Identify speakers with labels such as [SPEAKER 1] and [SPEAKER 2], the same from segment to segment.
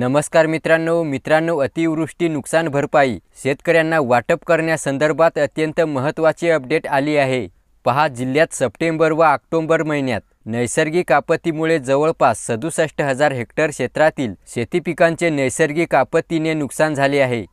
[SPEAKER 1] नमस्कार मित्रांनो मित्रांनो अतिवृष्टी नुकसान भरपाई शेतकऱ्यांना वाटप करण्यासंदर्भात अत्यंत महत्त्वाची अपडेट आली आहे पहा जिल्ह्यात सप्टेंबर व ऑक्टोबर महिन्यात नैसर्गिक आपत्तीमुळे जवळपास सदुसष्ट हजार हेक्टर क्षेत्रातील शेतीपिकांचे नैसर्गिक आपत्तीने नुकसान झाले आहे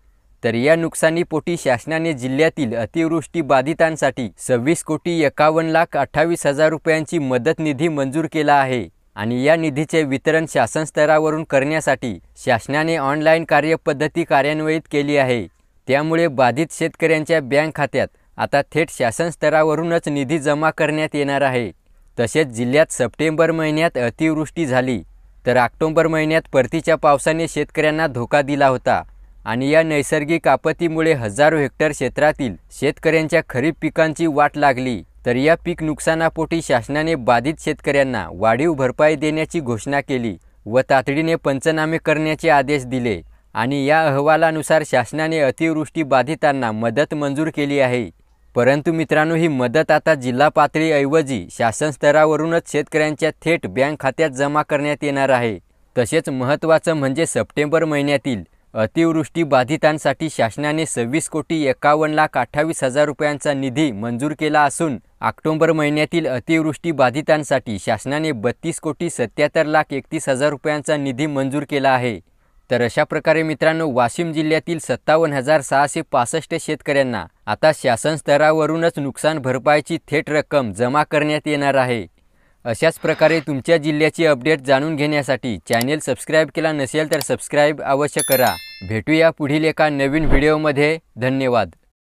[SPEAKER 1] तर या नुकसानीपोटी शासनाने जिल्ह्यातील अतिवृष्टी बाधितांसाठी सव्वीस कोटी एकावन्न लाख अठ्ठावीस हजार रुपयांची मदत निधी मंजूर केला आहे आणि या निधीचे वितरण शासन स्तरावरून करण्यासाठी शासनाने ऑनलाईन कार्यपद्धती कार्यान्वित केली आहे त्यामुळे बाधित शेतकऱ्यांच्या बँक खात्यात आता थेट शासन स्तरावरूनच निधी जमा करण्यात येणार आहे तसेच जिल्ह्यात सप्टेंबर महिन्यात अतिवृष्टी झाली तर ऑक्टोंबर महिन्यात परतीच्या पावसाने शेतकऱ्यांना धोका दिला होता आणि या नैसर्गिक आपत्तीमुळे हजारो हेक्टर क्षेत्रातील शेतकऱ्यांच्या खरीप पिकांची वाट लागली तर या पीक नुकसानापोटी शासनाने बाधित शेतकऱ्यांना वाढीव भरपाई देण्याची घोषणा केली व तातडीने पंचनामे करण्याचे आदेश दिले आणि या अहवालानुसार शासनाने अतिवृष्टी बाधितांना मदत मंजूर केली आहे परंतु मित्रांनो ही मदत आता जिल्हा पातळीऐवजी शासन स्तरावरूनच शेतकऱ्यांच्या थेट बँक खात्यात जमा करण्यात येणार आहे तसेच महत्त्वाचं म्हणजे सप्टेंबर महिन्यातील अतिवृष्टी बाधितांसाठी शासनाने सव्वीस कोटी एकावन्न लाख अठ्ठावीस हजार रुपयांचा निधी मंजूर केला असून ऑक्टोंबर महिन्यातील अतिवृष्टी बाधितांसाठी शासनाने बत्तीस कोटी सत्याहत्तर लाख एकतीस हजार रुपयांचा निधी मंजूर केला आहे तर अशा प्रकारे मित्रांनो वाशिम जिल्ह्यातील सत्तावन्न हजार सहाशे पासष्ट शेतकऱ्यांना आता शासन स्तरावरूनच नुकसान भरपाईची थेट रक्कम जमा करण्यात येणार आहे अशाच प्रकारे तुमच्या जिल्ह्याची अपडेट जाणून घेण्यासाठी चॅनेल सबस्क्राईब केला नसेल तर सबस्क्राईब अवश्य करा भेटूया पुढील एका नवीन व्हिडिओमध्ये धन्यवाद